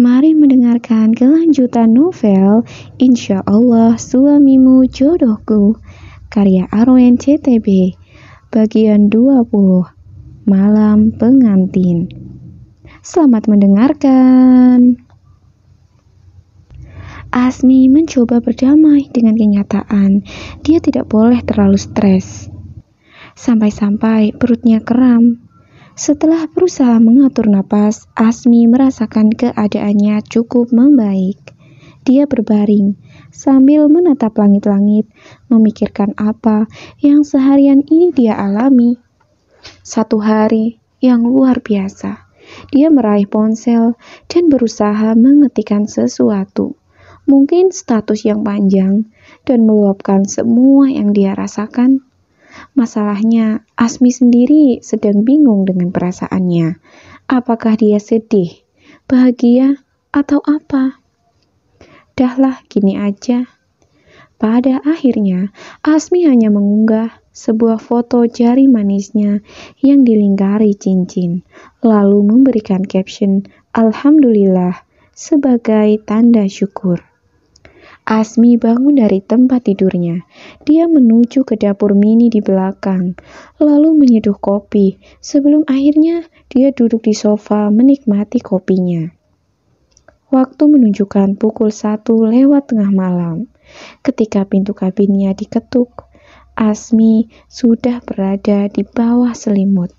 Mari mendengarkan kelanjutan novel Insya Allah Suamimu Jodohku karya Arwen CTB bagian 20 Malam Pengantin Selamat mendengarkan Asmi mencoba berdamai dengan kenyataan dia tidak boleh terlalu stres sampai-sampai perutnya kram setelah berusaha mengatur napas, Asmi merasakan keadaannya cukup membaik. Dia berbaring sambil menatap langit-langit, memikirkan apa yang seharian ini dia alami. Satu hari yang luar biasa. Dia meraih ponsel dan berusaha mengetikkan sesuatu. Mungkin status yang panjang dan meluapkan semua yang dia rasakan Masalahnya, Asmi sendiri sedang bingung dengan perasaannya. Apakah dia sedih, bahagia, atau apa? Dahlah, gini aja. Pada akhirnya, Asmi hanya mengunggah sebuah foto jari manisnya yang dilingkari cincin, lalu memberikan caption "Alhamdulillah" sebagai tanda syukur. Asmi bangun dari tempat tidurnya. Dia menuju ke dapur mini di belakang, lalu menyeduh kopi. Sebelum akhirnya dia duduk di sofa menikmati kopinya. Waktu menunjukkan pukul satu lewat tengah malam. Ketika pintu kabinnya diketuk, Asmi sudah berada di bawah selimut.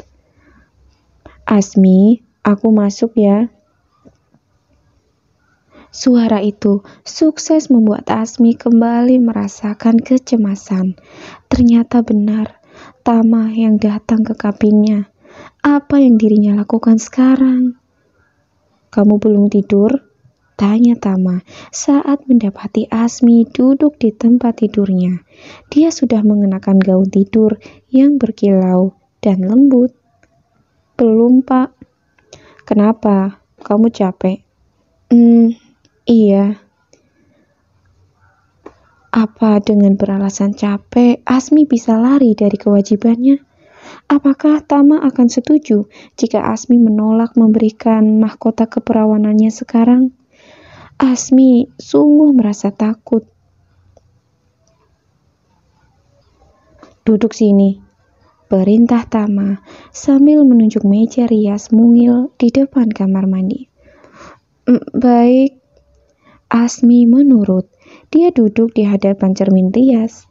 Asmi, aku masuk ya, Suara itu sukses membuat Asmi kembali merasakan kecemasan. Ternyata benar, Tama yang datang ke kabinnya. Apa yang dirinya lakukan sekarang? Kamu belum tidur? Tanya Tama saat mendapati Asmi duduk di tempat tidurnya. Dia sudah mengenakan gaun tidur yang berkilau dan lembut. Belum, Pak. Kenapa? Kamu capek? Hmm, Iya. Apa dengan beralasan capek, Asmi bisa lari dari kewajibannya? Apakah Tama akan setuju jika Asmi menolak memberikan mahkota keperawanannya sekarang? Asmi sungguh merasa takut. Duduk sini, perintah Tama sambil menunjuk meja rias mungil di depan kamar mandi. Mm, baik, Asmi menurut. Dia duduk di hadapan cermin rias.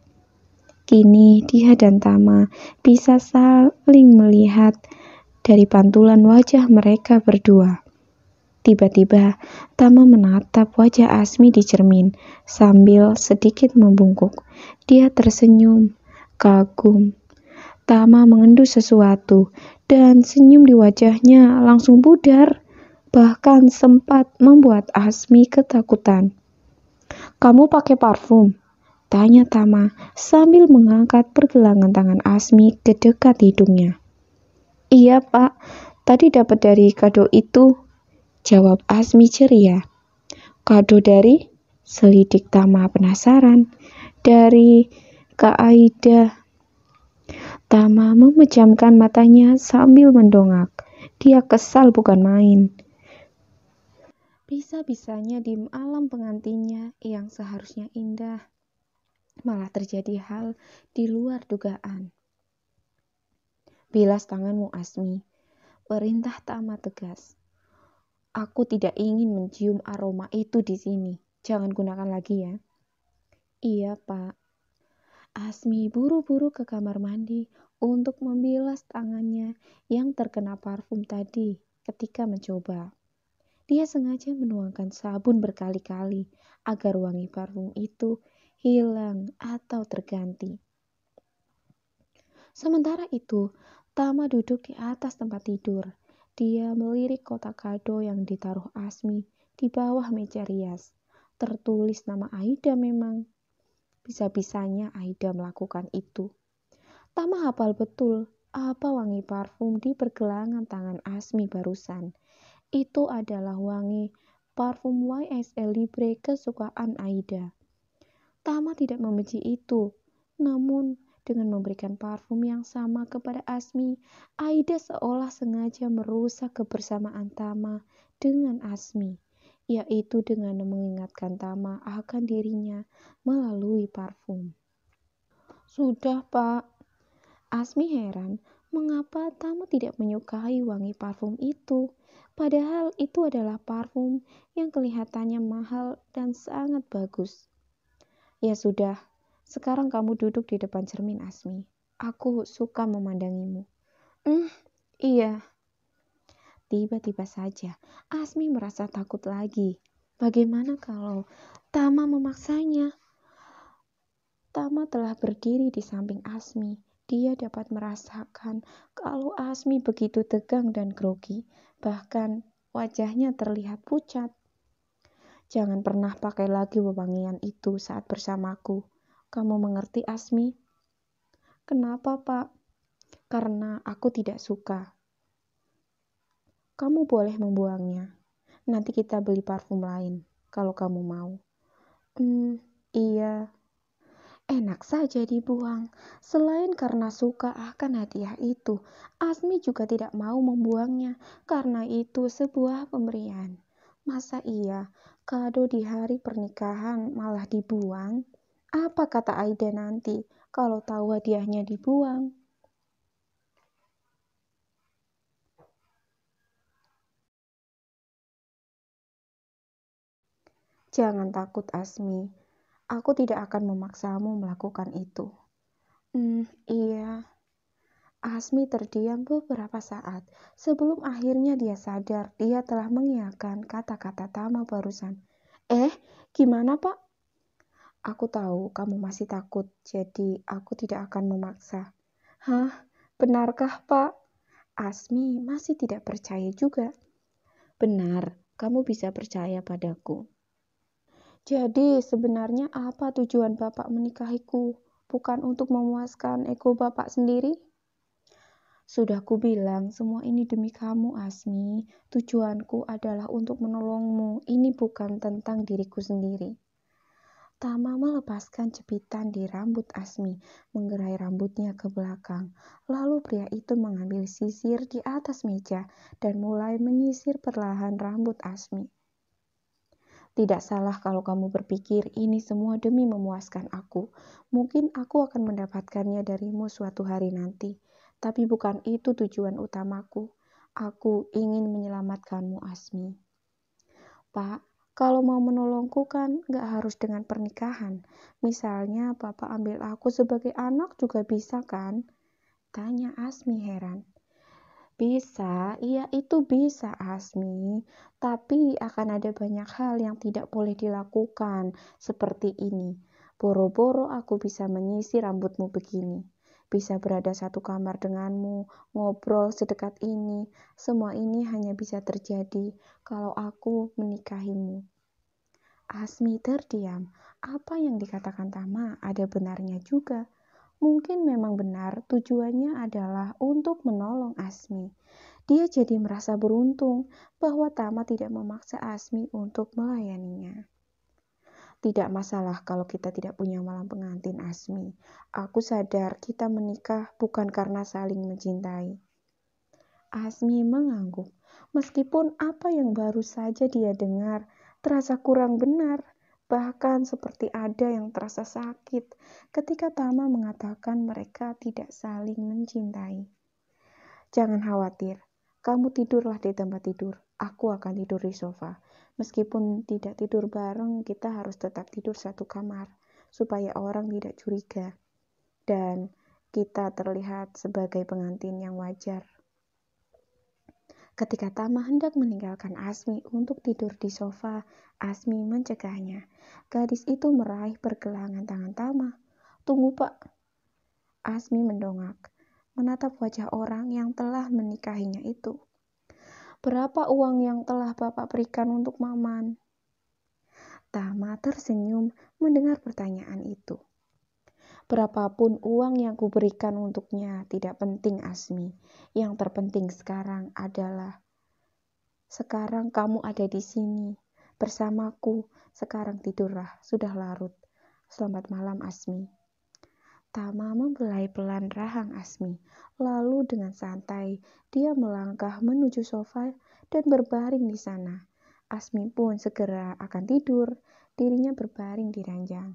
Kini dia dan Tama bisa saling melihat dari pantulan wajah mereka berdua. Tiba-tiba, Tama menatap wajah Asmi di cermin sambil sedikit membungkuk. Dia tersenyum, kagum. Tama mengendus sesuatu dan senyum di wajahnya langsung pudar bahkan sempat membuat Asmi ketakutan. Kamu pakai parfum? Tanya Tama sambil mengangkat pergelangan tangan Asmi ke dekat hidungnya. Iya pak, tadi dapat dari kado itu. Jawab Asmi ceria. Kado dari? Selidik Tama penasaran. Dari Kak Aida. Tama memejamkan matanya sambil mendongak. Dia kesal bukan main bisa-bisanya di malam pengantinnya yang seharusnya indah, malah terjadi hal di luar dugaan. Bilas tanganmu Asmi, perintah Tama tegas. Aku tidak ingin mencium aroma itu di sini. Jangan gunakan lagi ya. Iya, Pak. Asmi buru-buru ke kamar mandi untuk membilas tangannya yang terkena parfum tadi ketika mencoba. Dia sengaja menuangkan sabun berkali-kali agar wangi parfum itu hilang atau terganti. Sementara itu, Tama duduk di atas tempat tidur. Dia melirik kotak kado yang ditaruh Asmi di bawah meja rias. Tertulis nama Aida memang. Bisa-bisanya Aida melakukan itu. Tama hafal betul apa wangi parfum di pergelangan tangan Asmi barusan itu adalah wangi parfum YSL Libre kesukaan Aida. Tama tidak membenci itu, namun dengan memberikan parfum yang sama kepada Asmi, Aida seolah sengaja merusak kebersamaan Tama dengan Asmi, yaitu dengan mengingatkan Tama akan dirinya melalui parfum. Sudah, Pak. Asmi heran mengapa Tama tidak menyukai wangi parfum itu? Padahal itu adalah parfum yang kelihatannya mahal dan sangat bagus. Ya sudah, sekarang kamu duduk di depan cermin Asmi. Aku suka memandangimu. Hmm, iya. Tiba-tiba saja, Asmi merasa takut lagi. Bagaimana kalau Tama memaksanya? Tama telah berdiri di samping Asmi dia dapat merasakan kalau Asmi begitu tegang dan grogi, bahkan wajahnya terlihat pucat. Jangan pernah pakai lagi wewangian itu saat bersamaku. Kamu mengerti, Asmi? Kenapa, Pak? Karena aku tidak suka. Kamu boleh membuangnya. Nanti kita beli parfum lain, kalau kamu mau. Hmm, iya, enak saja dibuang. Selain karena suka akan hadiah itu, Asmi juga tidak mau membuangnya karena itu sebuah pemberian. Masa iya, kado di hari pernikahan malah dibuang? Apa kata Aida nanti kalau tahu hadiahnya dibuang? Jangan takut Asmi, Aku tidak akan memaksamu melakukan itu. Hmm, iya. Asmi terdiam beberapa saat sebelum akhirnya dia sadar dia telah mengiakan kata-kata Tama barusan. Eh, gimana pak? Aku tahu kamu masih takut, jadi aku tidak akan memaksa. Hah? Benarkah pak? Asmi masih tidak percaya juga. Benar, kamu bisa percaya padaku. Jadi sebenarnya apa tujuan Bapak menikahiku? Bukan untuk memuaskan ego Bapak sendiri? Sudah bilang, semua ini demi kamu Asmi. Tujuanku adalah untuk menolongmu. Ini bukan tentang diriku sendiri. Tama melepaskan jepitan di rambut Asmi, menggerai rambutnya ke belakang. Lalu pria itu mengambil sisir di atas meja dan mulai menyisir perlahan rambut Asmi. Tidak salah kalau kamu berpikir ini semua demi memuaskan aku. Mungkin aku akan mendapatkannya darimu suatu hari nanti, tapi bukan itu tujuan utamaku. Aku ingin menyelamatkanmu, Asmi. Pak, kalau mau menolongku kan gak harus dengan pernikahan. Misalnya bapak ambil aku sebagai anak juga bisa kan? Tanya Asmi heran. Bisa, iya itu bisa Asmi, tapi akan ada banyak hal yang tidak boleh dilakukan seperti ini. Boro-boro aku bisa menyisir rambutmu begini. Bisa berada satu kamar denganmu, ngobrol sedekat ini. Semua ini hanya bisa terjadi kalau aku menikahimu. Asmi terdiam. Apa yang dikatakan Tama ada benarnya juga mungkin memang benar tujuannya adalah untuk menolong Asmi. Dia jadi merasa beruntung bahwa Tama tidak memaksa Asmi untuk melayaninya. Tidak masalah kalau kita tidak punya malam pengantin Asmi. Aku sadar kita menikah bukan karena saling mencintai. Asmi mengangguk, meskipun apa yang baru saja dia dengar terasa kurang benar bahkan seperti ada yang terasa sakit ketika Tama mengatakan mereka tidak saling mencintai. Jangan khawatir, kamu tidurlah di tempat tidur. Aku akan tidur di sofa. Meskipun tidak tidur bareng, kita harus tetap tidur satu kamar supaya orang tidak curiga dan kita terlihat sebagai pengantin yang wajar. Ketika Tama hendak meninggalkan Asmi untuk tidur di sofa, Asmi mencegahnya. Gadis itu meraih pergelangan tangan Tama. Tunggu pak. Asmi mendongak, menatap wajah orang yang telah menikahinya itu. Berapa uang yang telah bapak berikan untuk Maman? Tama tersenyum mendengar pertanyaan itu. Berapapun uang yang kuberikan untuknya tidak penting Asmi. Yang terpenting sekarang adalah sekarang kamu ada di sini bersamaku. Sekarang tidurlah, sudah larut. Selamat malam Asmi. Tama membelai pelan rahang Asmi. Lalu dengan santai dia melangkah menuju sofa dan berbaring di sana. Asmi pun segera akan tidur, dirinya berbaring di ranjang.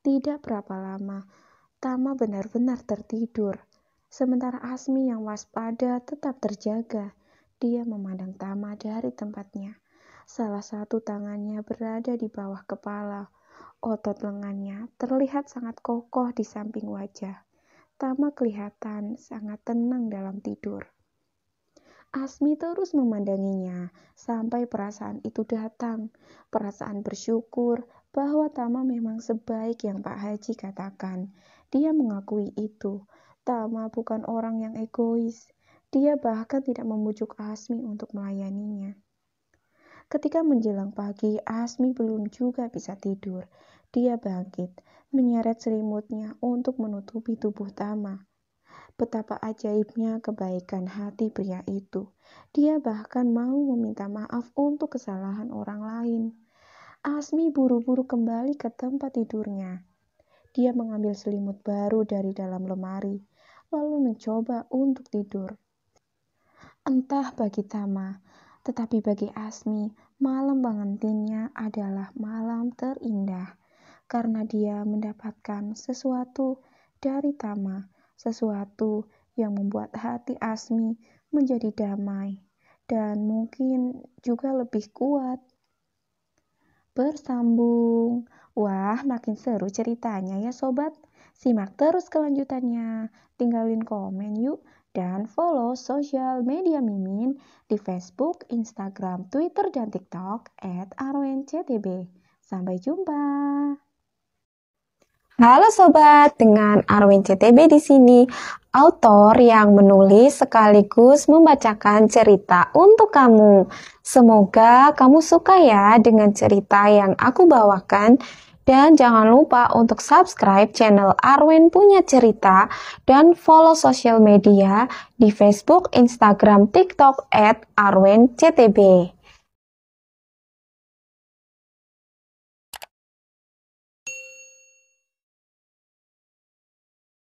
Tidak berapa lama, Tama benar-benar tertidur. Sementara Asmi yang waspada tetap terjaga. Dia memandang Tama dari tempatnya. Salah satu tangannya berada di bawah kepala. Otot lengannya terlihat sangat kokoh di samping wajah. Tama kelihatan sangat tenang dalam tidur. Asmi terus memandanginya sampai perasaan itu datang, perasaan bersyukur, bahwa Tama memang sebaik yang Pak Haji katakan. Dia mengakui itu. Tama bukan orang yang egois. Dia bahkan tidak membujuk Asmi untuk melayaninya. Ketika menjelang pagi, Asmi belum juga bisa tidur. Dia bangkit, menyeret selimutnya untuk menutupi tubuh Tama. Betapa ajaibnya kebaikan hati pria itu. Dia bahkan mau meminta maaf untuk kesalahan orang lain. Asmi buru-buru kembali ke tempat tidurnya. Dia mengambil selimut baru dari dalam lemari, lalu mencoba untuk tidur. Entah bagi Tama, tetapi bagi Asmi, malam pengantinnya adalah malam terindah karena dia mendapatkan sesuatu dari Tama, sesuatu yang membuat hati Asmi menjadi damai dan mungkin juga lebih kuat bersambung. Wah, makin seru ceritanya ya sobat. Simak terus kelanjutannya. Tinggalin komen yuk dan follow sosial media Mimin di Facebook, Instagram, Twitter, dan TikTok at RUNCTB. Sampai jumpa. Halo sobat, dengan Arwin CTB di sini autor yang menulis sekaligus membacakan cerita untuk kamu. Semoga kamu suka ya dengan cerita yang aku bawakan. Dan jangan lupa untuk subscribe channel Arwen Punya Cerita dan follow sosial media di Facebook, Instagram, TikTok @arwen_ctb.